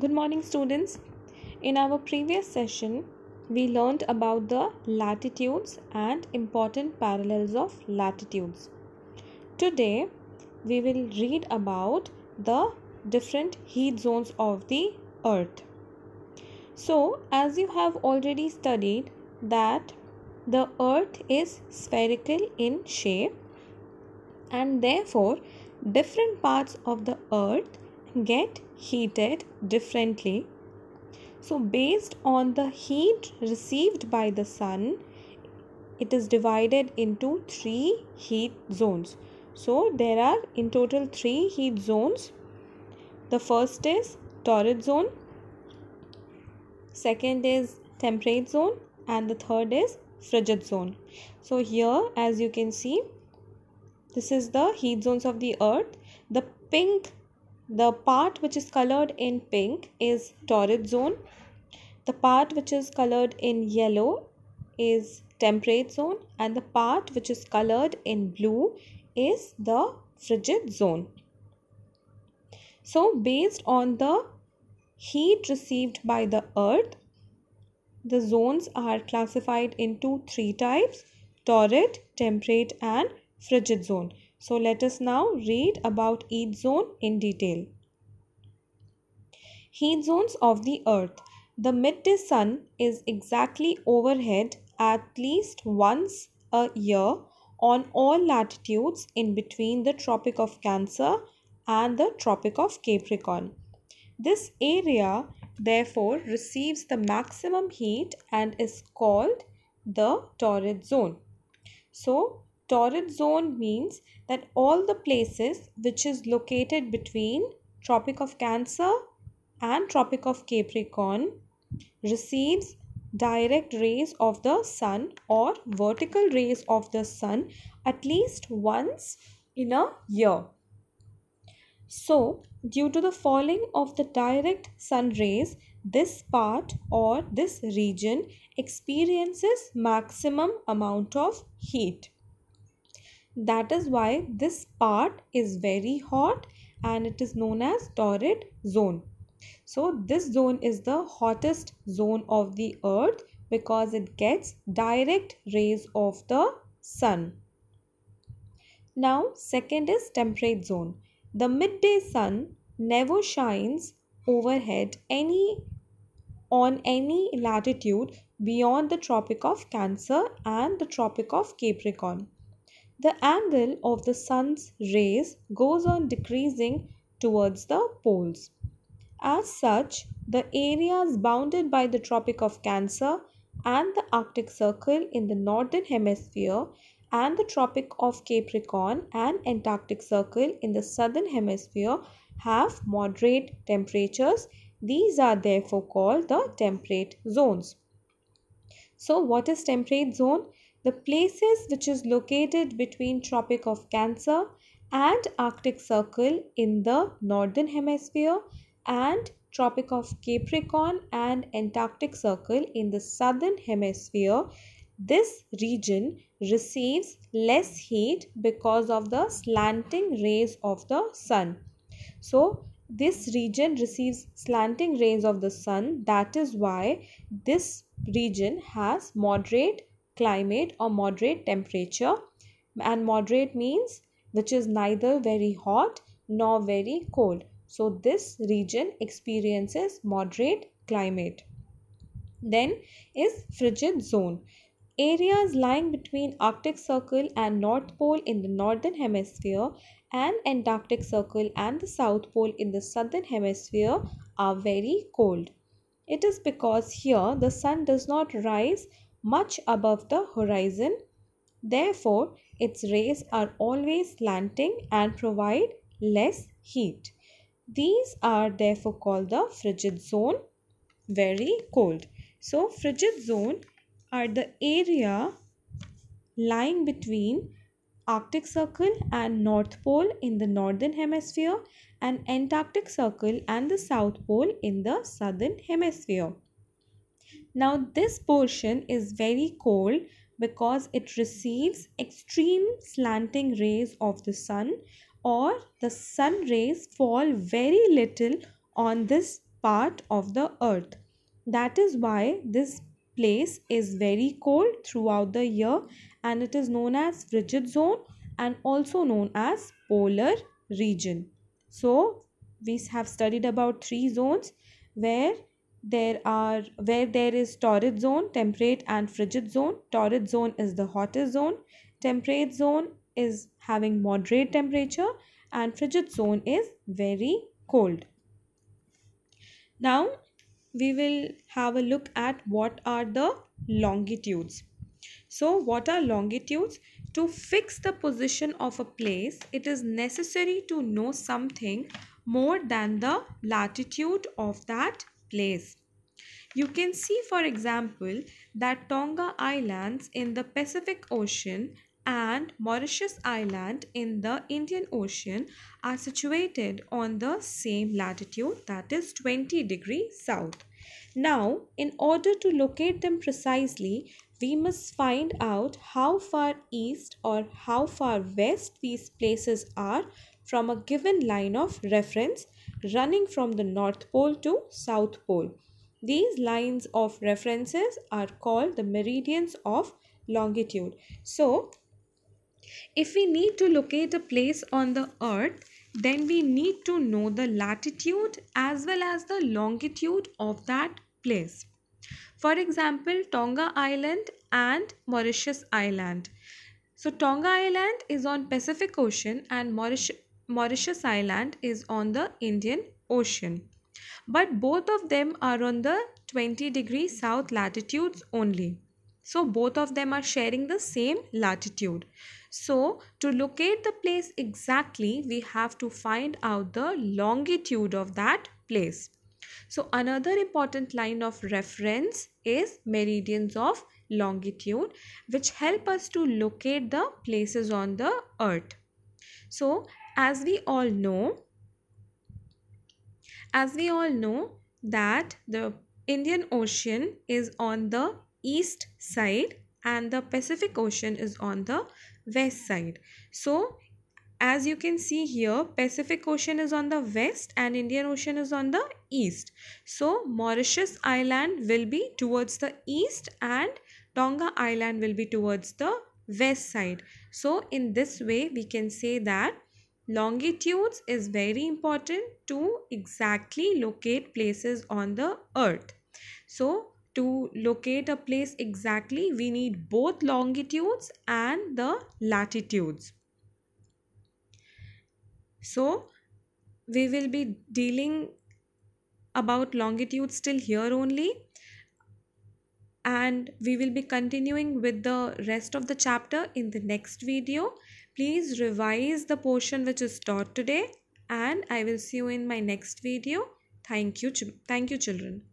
Good morning, students. In our previous session, we learned about the latitudes and important parallels of latitudes. Today, we will read about the different heat zones of the earth. So, as you have already studied, that the earth is spherical in shape and therefore different parts of the earth get heated differently. So, based on the heat received by the sun, it is divided into three heat zones. So, there are in total three heat zones. The first is torrid zone, second is temperate zone, and the third is frigid zone. So, here as you can see, this is the heat zones of the earth. The pink the part which is colored in pink is torrid zone. The part which is colored in yellow is temperate zone and the part which is colored in blue is the frigid zone. So based on the heat received by the earth, the zones are classified into three types, torrid, temperate and frigid zone. So let us now read about each zone in detail. Heat zones of the earth. The midday sun is exactly overhead at least once a year on all latitudes in between the Tropic of Cancer and the Tropic of Capricorn. This area therefore receives the maximum heat and is called the torrid zone. So torrid zone means that all the places which is located between Tropic of Cancer and Tropic of Capricorn receives direct rays of the sun or vertical rays of the sun at least once in a year. So, due to the falling of the direct sun rays, this part or this region experiences maximum amount of heat. That is why this part is very hot and it is known as torrid zone. So this zone is the hottest zone of the earth because it gets direct rays of the sun. Now second is temperate zone. The midday sun never shines overhead any on any latitude beyond the Tropic of Cancer and the Tropic of Capricorn the angle of the sun's rays goes on decreasing towards the poles. As such, the areas bounded by the Tropic of Cancer and the Arctic Circle in the northern hemisphere and the Tropic of Capricorn and Antarctic Circle in the southern hemisphere have moderate temperatures. These are therefore called the temperate zones. So, what is temperate zone? the places which is located between Tropic of Cancer and Arctic Circle in the Northern Hemisphere and Tropic of Capricorn and Antarctic Circle in the Southern Hemisphere, this region receives less heat because of the slanting rays of the sun. So, this region receives slanting rays of the sun. That is why this region has moderate climate or moderate temperature and moderate means which is neither very hot nor very cold. So this region experiences moderate climate. Then is frigid zone. Areas lying between Arctic Circle and North Pole in the Northern Hemisphere and Antarctic Circle and the South Pole in the Southern Hemisphere are very cold. It is because here the sun does not rise much above the horizon. Therefore, its rays are always slanting and provide less heat. These are therefore called the frigid zone, very cold. So, frigid zone are the area lying between Arctic Circle and North Pole in the Northern Hemisphere and Antarctic Circle and the South Pole in the Southern Hemisphere. Now this portion is very cold because it receives extreme slanting rays of the sun or the sun rays fall very little on this part of the earth. That is why this place is very cold throughout the year and it is known as frigid zone and also known as polar region. So we have studied about three zones where there are where there is torrid zone temperate and frigid zone torrid zone is the hottest zone temperate zone is having moderate temperature and frigid zone is very cold now we will have a look at what are the longitudes so what are longitudes to fix the position of a place it is necessary to know something more than the latitude of that place. You can see for example that Tonga Islands in the Pacific Ocean and Mauritius Island in the Indian Ocean are situated on the same latitude that is 20 degrees south. Now in order to locate them precisely we must find out how far east or how far west these places are from a given line of reference running from the North Pole to South Pole. These lines of references are called the meridians of longitude. So, if we need to locate a place on the earth, then we need to know the latitude as well as the longitude of that place. For example, Tonga Island and Mauritius Island. So Tonga Island is on Pacific Ocean and Mauritius Mauritius Island is on the Indian Ocean. But both of them are on the 20 degree south latitudes only. So both of them are sharing the same latitude. So to locate the place exactly, we have to find out the longitude of that place. So another important line of reference is meridians of longitude which help us to locate the places on the earth. So as we all know as we all know that the Indian Ocean is on the east side and the Pacific Ocean is on the west side. So as you can see here Pacific Ocean is on the west and Indian Ocean is on the east. So Mauritius Island will be towards the east and Tonga Island will be towards the west side. So in this way we can say that longitudes is very important to exactly locate places on the earth. So to locate a place exactly we need both longitudes and the latitudes. So we will be dealing about longitudes till here only and we will be continuing with the rest of the chapter in the next video Please revise the portion which is taught today and I will see you in my next video. Thank you. Thank you children.